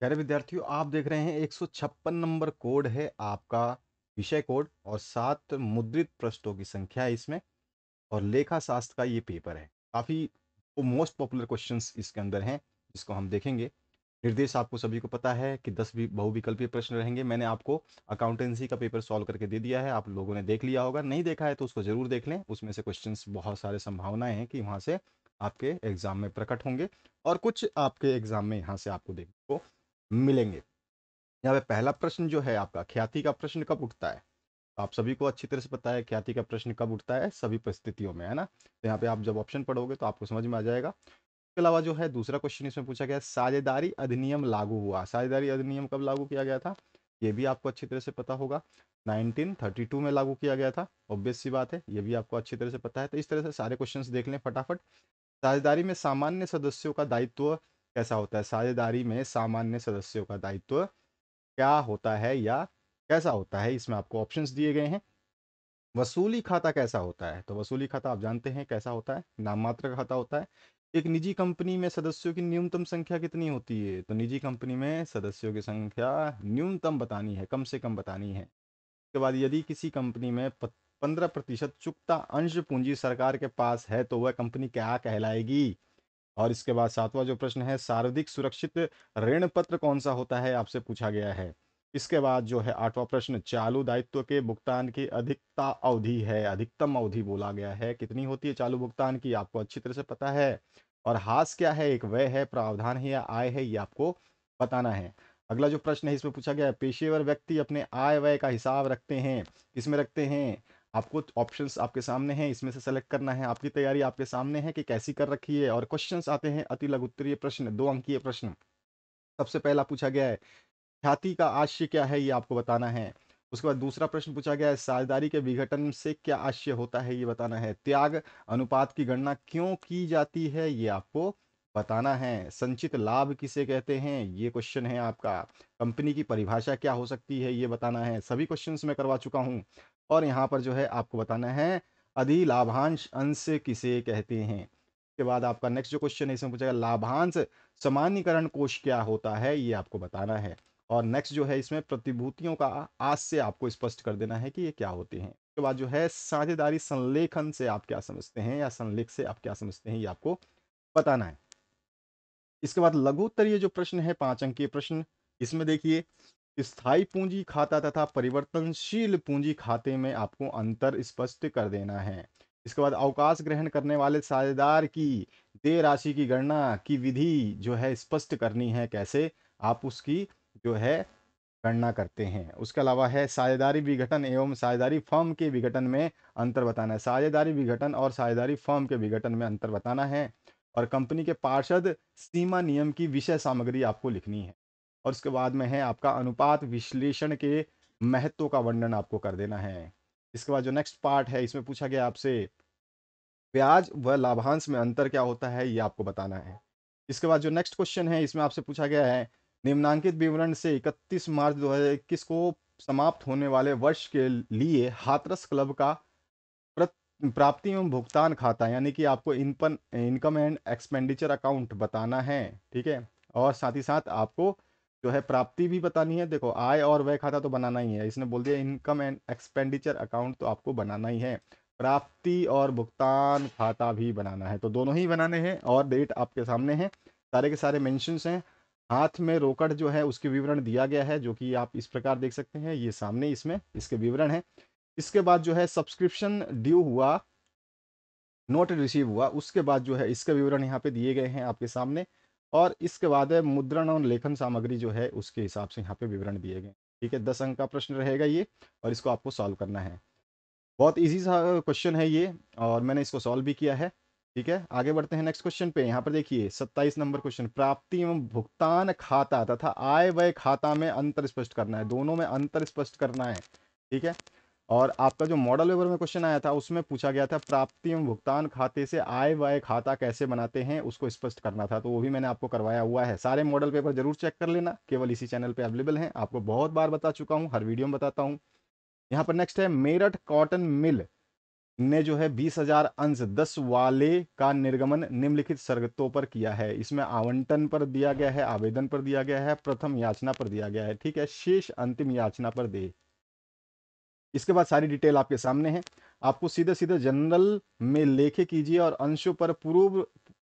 प्यारे विद्यार्थियों आप देख रहे हैं छप्पन नंबर कोड है आपका विषय कोड और सात मुद्रित प्रश्नों की संख्या है इसमें और लेखा शास्त्र का ये पेपर है काफ़ी मोस्ट पॉपुलर क्वेश्चंस इसके अंदर हैं जिसको हम देखेंगे निर्देश आपको सभी को पता है कि दस भी बहुविकल्पीय प्रश्न रहेंगे मैंने आपको अकाउंटेंसी का पेपर सॉल्व करके दे दिया है आप लोगों ने देख लिया होगा नहीं देखा है तो उसको जरूर देख लें उसमें से क्वेश्चन बहुत सारे संभावनाएं हैं कि वहाँ से आपके एग्जाम में प्रकट होंगे और कुछ आपके एग्जाम में यहाँ से आपको देखने को मिलेंगे यहाँ पे पहला प्रश्न जो है आपका ख्याति का प्रश्न कब उठता है आप सभी को अच्छी तरह से पता है ख्याति का प्रश्न कब उठता है सभी परिस्थितियों में है ना तो यहाँ पे आप जब ऑप्शन पढ़ोगे तो आपको समझ में आ जाएगा इसके अलावा जो है दूसरा क्वेश्चन इसमें पूछा गया साझेदारी अधिनियम लागू हुआ साझेदारी अधिनियम कब लागू किया गया था ये भी आपको अच्छी तरह से पता होगा 1932 में लागू किया गया था ऑब्वियस सी बात है ये भी आपको अच्छी तरह से पता है तो इस तरह से सारे क्वेश्चंस देख लें फटाफट साझेदारी में सामान्य सदस्यों का दायित्व कैसा होता है साझेदारी में सामान्य सदस्यों का दायित्व क्या होता है या कैसा होता है इसमें आपको ऑप्शन दिए गए हैं वसूली खाता कैसा होता है तो वसूली खाता आप जानते हैं कैसा होता है नाममात्र खाता होता है एक निजी कंपनी में सदस्यों की न्यूनतम संख्या कितनी होती है तो निजी कंपनी में सदस्यों की संख्या न्यूनतम बतानी है कम से कम बतानी है उसके बाद यदि किसी कंपनी में पंद्रह प्रतिशत चुकता अंश पूंजी सरकार के पास है तो वह कंपनी क्या कहलाएगी और इसके बाद सातवां जो प्रश्न है सार्वधिक सुरक्षित ऋण पत्र कौन सा होता है आपसे पूछा गया है इसके बाद जो है आठवां प्रश्न चालू दायित्व के भुगतान की अधिकता अवधि है अधिकतम अवधि बोला गया है कितनी होती है चालू भुगतान की आपको अच्छी तरह से पता है और हास क्या है एक व्यय है प्रावधान है या आय है ये आपको बताना है अगला जो प्रश्न है इसमें पूछा गया है पेशेवर व्यक्ति अपने आय व्यय का हिसाब रखते हैं इसमें रखते हैं आपको ऑप्शंस आपके सामने हैं इसमें से सेलेक्ट करना है आपकी तैयारी आपके सामने है कि कैसी कर रखी है और क्वेश्चंस आते हैं अति उत्तरीय प्रश्न दो अंकीय प्रश्न सबसे पहला पूछा गया है ख्याति का आशय क्या है ये आपको बताना है उसके बाद दूसरा प्रश्न पूछा गया है साझेदारी के विघटन से क्या आशय होता है ये बताना है त्याग अनुपात की गणना क्यों की जाती है ये आपको बताना है संचित लाभ किसे कहते हैं ये क्वेश्चन है आपका कंपनी की परिभाषा क्या हो सकती है ये बताना है सभी क्वेश्चन मैं करवा चुका हूँ और यहाँ पर जो है आपको बताना है अधि लाभांश अंश किसे कहते हैं इसके बाद आपका नेक्स्ट जो क्वेश्चन है इसमें पूछेगा लाभांश सामान्यकरण कोष क्या होता है ये आपको बताना है और नेक्स्ट जो है इसमें प्रतिभूतियों का आज से आपको स्पष्ट कर देना है कि ये क्या होते हैं उसके बाद जो है साझेदारी संलेखन से आप क्या समझते हैं या संलेख से आप क्या समझते हैं ये आपको बताना है इसके बाद लघुत्तरीय जो प्रश्न है पांच अंकीय प्रश्न इसमें देखिए स्थायी पूंजी खाता तथा परिवर्तनशील पूंजी खाते में आपको अंतर स्पष्ट कर देना है इसके बाद अवकाश ग्रहण करने वाले साझेदार की दे राशि की गणना की विधि जो है स्पष्ट करनी है कैसे आप उसकी जो है गणना करते हैं उसके अलावा है साझेदारी विघटन एवं साझेदारी फर्म के विघटन में अंतर बताना है साझेदारी विघटन और साझेदारी फर्म के विघटन में अंतर बताना है और कंपनी के पार्षद सीमा नियम की विषय सामग्री आपको लिखनी है और उसके बाद में है आपका अनुपात विश्लेषण के महत्व का वर्णन आपको कर देना है इसके बाद जो नेक्स्ट पार्ट है इसमें पूछा गया आपसे ब्याज व लाभांश में अंतर क्या होता है ये आपको बताना है इसके बाद जो नेक्स्ट क्वेश्चन है इसमें आपसे पूछा गया है निम्नांकित विवरण से 31 मार्च 2021 को समाप्त होने वाले वर्ष के लिए हाथरस क्लब का प्राप्ति एवं भुगतान खाता यानी कि आपको इनपन इनकम एंड एक्सपेंडिचर अकाउंट बताना है ठीक है और साथ ही साथ आपको जो है प्राप्ति भी बतानी है देखो आय और व्यय खाता तो बनाना ही है इसने बोल दिया इनकम एंड एक्सपेंडिचर अकाउंट तो आपको बनाना ही है प्राप्ति और भुगतान खाता भी बनाना है तो दोनों ही बनाने हैं और डेट आपके सामने है सारे के सारे मैंशनस हैं हाथ में रोकड़ जो है उसके विवरण दिया गया है जो कि आप इस प्रकार देख सकते हैं ये सामने इसमें इसके विवरण है इसके बाद जो है सब्सक्रिप्शन ड्यू हुआ नोट रिसीव हुआ उसके बाद जो है इसके विवरण यहाँ पे दिए गए हैं आपके सामने और इसके बाद है मुद्रण और लेखन सामग्री जो है उसके हिसाब से यहाँ पे विवरण दिए गए ठीक है दस अंक का प्रश्न रहेगा ये और इसको आपको सॉल्व करना है बहुत ईजी सा क्वेश्चन है ये और मैंने इसको सॉल्व भी किया है ठीक है आगे बढ़ते हैं नेक्स्ट क्वेश्चन पे यहाँ पर देखिए सत्ताईस नंबर क्वेश्चन प्राप्ति एवं भुगतान खाता तथा आय व्यय खाता में अंतर स्पष्ट करना है दोनों में अंतर स्पष्ट करना है ठीक है और आपका जो मॉडल पेपर में क्वेश्चन आया था उसमें पूछा गया था प्राप्ति एवं भुगतान खाते से आय वाय खाता कैसे बनाते हैं उसको स्पष्ट करना था तो वो भी मैंने आपको करवाया हुआ है सारे मॉडल पेपर जरूर चेक कर लेना केवल इसी चैनल पे अवेलेबल हैं आपको बहुत बार बता चुका हूँ हर वीडियो में बताता हूँ यहाँ पर नेक्स्ट है मेरठ कॉटन मिल ने जो है बीस हजार अंश दस वाले का निर्गमन निम्नलिखित सरगतों पर किया है इसमें आवंटन पर दिया गया है आवेदन पर दिया गया है प्रथम याचना पर दिया गया है ठीक है शेष अंतिम याचना पर दे इसके बाद सारी डिटेल आपके सामने है आपको सीधे सीधे जनरल में लेखे कीजिए और अंशों पर पूर्व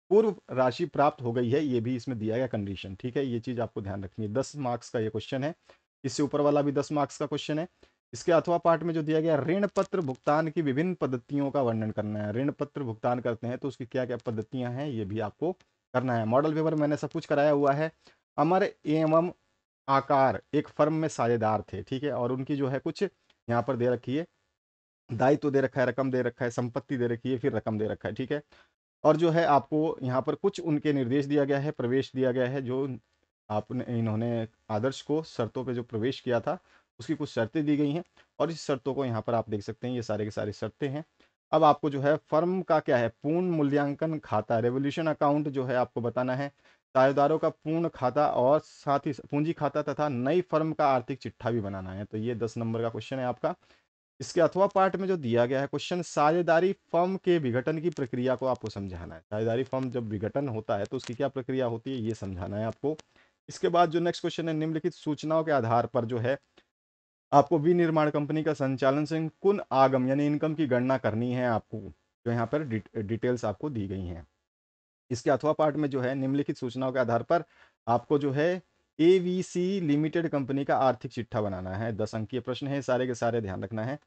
पूर्व राशि प्राप्त हो गई है ये भी इसमें दिया गया कंडीशन ठीक है ये चीज़ आपको ध्यान रखनी है दस मार्क्स का ये क्वेश्चन है इससे ऊपर वाला भी दस मार्क्स का क्वेश्चन है इसके अथवा पार्ट में जो दिया गया ऋण पत्र भुगतान की विभिन्न पद्धतियों का वर्णन करना है ऋण पत्र भुगतान करते हैं तो उसकी क्या क्या पद्धतियां हैं ये भी आपको करना है मॉडल पेपर मैंने सब कुछ कराया हुआ है अमर एवं आकार एक फर्म में साझेदार थे ठीक है और उनकी जो है कुछ यहाँ पर दे रखी है दायित्व तो दे रखा है रकम दे रखा है संपत्ति दे रखी है फिर रकम दे रखा है ठीक है और जो है आपको यहाँ पर कुछ उनके निर्देश दिया गया है प्रवेश दिया गया है जो आपने इन्होंने आदर्श को शर्तों पे जो प्रवेश किया था उसकी कुछ शर्तें दी गई हैं और इस शर्तों को यहाँ पर आप देख सकते हैं ये सारे के सारे शर्तें हैं अब आपको जो है फर्म का क्या है पूर्ण मूल्यांकन खाता रेवोल्यूशन अकाउंट जो है आपको बताना है दावेदारों का पूर्ण खाता और साथ ही पूंजी खाता तथा नई फर्म का आर्थिक चिट्ठा भी बनाना है तो ये दस नंबर का क्वेश्चन है आपका इसके अथवा पार्ट में जो दिया गया है क्वेश्चन साझेदारी फर्म के विघटन की प्रक्रिया को आपको समझाना है साझेदारी फर्म जब विघटन होता है तो उसकी क्या प्रक्रिया होती है ये समझाना है आपको इसके बाद जो नेक्स्ट क्वेश्चन है निम्नलिखित सूचनाओं के आधार पर जो है आपको विनिर्माण कंपनी का संचालन से कुल आगम यानी इनकम की गणना करनी है आपको जो यहाँ पर डिटेल्स आपको दी गई हैं इसके अथवा पार्ट में जो है निम्नलिखित सूचनाओं के आधार पर आपको जो है ए लिमिटेड कंपनी का आर्थिक चिट्ठा बनाना है दस अंकीय प्रश्न है सारे के सारे ध्यान रखना है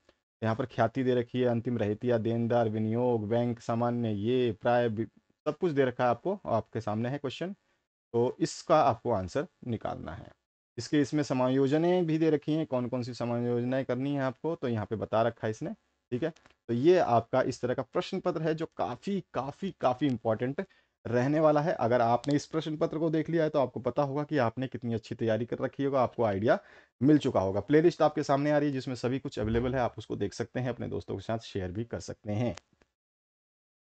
यहाँ पर ख्याति दे रखी है अंतिम रहतिया देनदार विनियोग बैंक सामान्य ये प्राय सब कुछ दे रखा है आपको आपके सामने है क्वेश्चन तो इसका आपको आंसर निकालना है इसके इसमें समायोजने भी दे रखी हैं कौन कौन सी समायोजनाएं करनी है आपको तो यहाँ पे बता रखा है इसने ठीक है तो ये आपका इस तरह का प्रश्न पत्र है जो काफ़ी काफ़ी काफ़ी इंपॉर्टेंट रहने वाला है अगर आपने इस प्रश्न पत्र को देख लिया है तो आपको पता होगा कि आपने कितनी अच्छी तैयारी कर रखी होगा आपको आइडिया मिल चुका होगा प्लेलिस्ट आपके सामने आ रही है जिसमें सभी कुछ अवेलेबल है आप उसको देख सकते हैं अपने दोस्तों के साथ शेयर भी कर सकते हैं